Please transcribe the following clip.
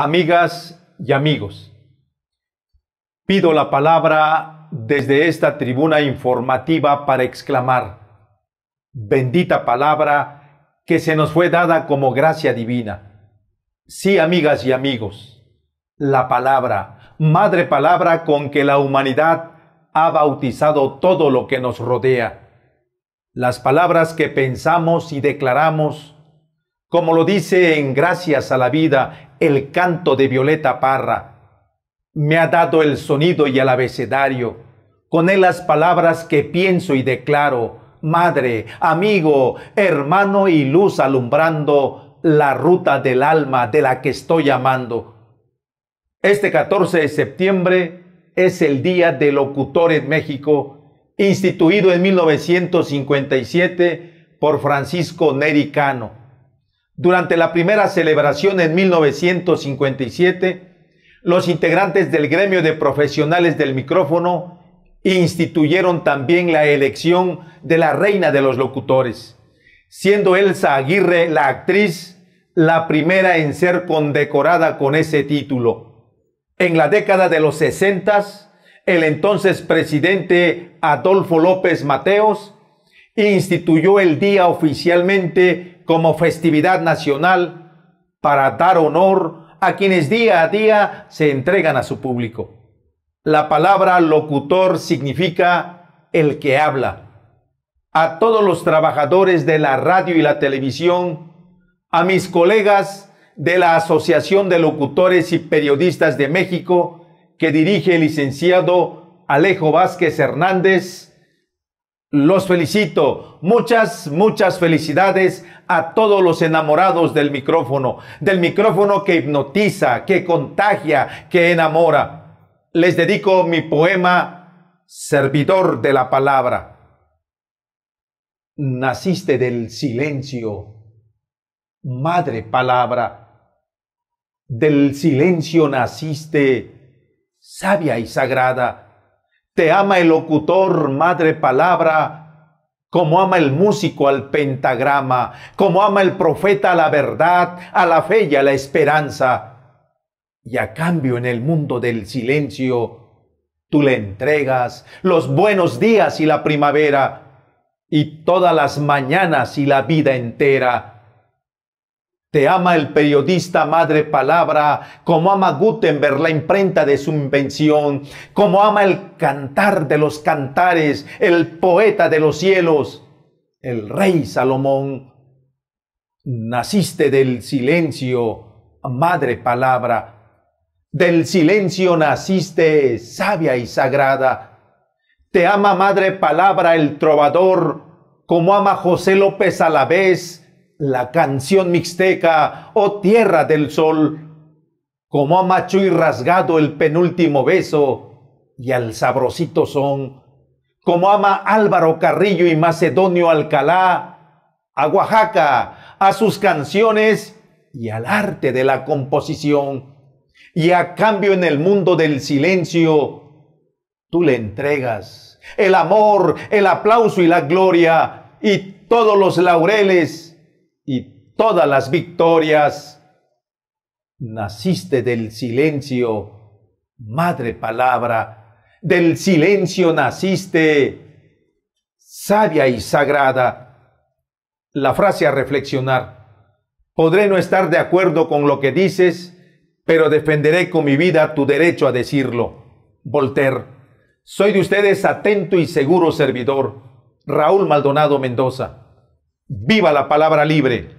Amigas y amigos, pido la palabra desde esta tribuna informativa para exclamar, bendita palabra que se nos fue dada como gracia divina. Sí, amigas y amigos, la palabra, madre palabra con que la humanidad ha bautizado todo lo que nos rodea. Las palabras que pensamos y declaramos como lo dice en Gracias a la Vida el canto de Violeta Parra. Me ha dado el sonido y el abecedario, con él las palabras que pienso y declaro, madre, amigo, hermano y luz alumbrando la ruta del alma de la que estoy amando. Este 14 de septiembre es el Día del Locutor en México, instituido en 1957 por Francisco Nericano durante la primera celebración en 1957, los integrantes del gremio de profesionales del micrófono instituyeron también la elección de la reina de los locutores, siendo Elsa Aguirre la actriz la primera en ser condecorada con ese título. En la década de los 60, el entonces presidente Adolfo López Mateos instituyó el día oficialmente como festividad nacional para dar honor a quienes día a día se entregan a su público. La palabra locutor significa el que habla. A todos los trabajadores de la radio y la televisión, a mis colegas de la Asociación de Locutores y Periodistas de México, que dirige el licenciado Alejo Vázquez Hernández, los felicito. Muchas, muchas felicidades a todos los enamorados del micrófono, del micrófono que hipnotiza, que contagia, que enamora. Les dedico mi poema Servidor de la Palabra. Naciste del silencio, Madre Palabra. Del silencio naciste, sabia y sagrada te ama el locutor, madre palabra, como ama el músico al pentagrama, como ama el profeta a la verdad, a la fe y a la esperanza. Y a cambio en el mundo del silencio, tú le entregas los buenos días y la primavera, y todas las mañanas y la vida entera. Te ama el periodista Madre Palabra, como ama Gutenberg la imprenta de su invención, como ama el cantar de los cantares, el poeta de los cielos, el rey Salomón. Naciste del silencio, Madre Palabra. Del silencio naciste sabia y sagrada. Te ama Madre Palabra el trovador, como ama José López a la vez, la canción mixteca, oh tierra del sol, como a macho y rasgado el penúltimo beso, y al sabrosito son, como ama Álvaro Carrillo y Macedonio Alcalá, a Oaxaca, a sus canciones y al arte de la composición, y a cambio en el mundo del silencio, tú le entregas el amor, el aplauso y la gloria, y todos los laureles y todas las victorias. Naciste del silencio, madre palabra, del silencio naciste, sabia y sagrada. La frase a reflexionar. Podré no estar de acuerdo con lo que dices, pero defenderé con mi vida tu derecho a decirlo. Voltaire. Soy de ustedes atento y seguro servidor, Raúl Maldonado Mendoza. Viva la palabra libre.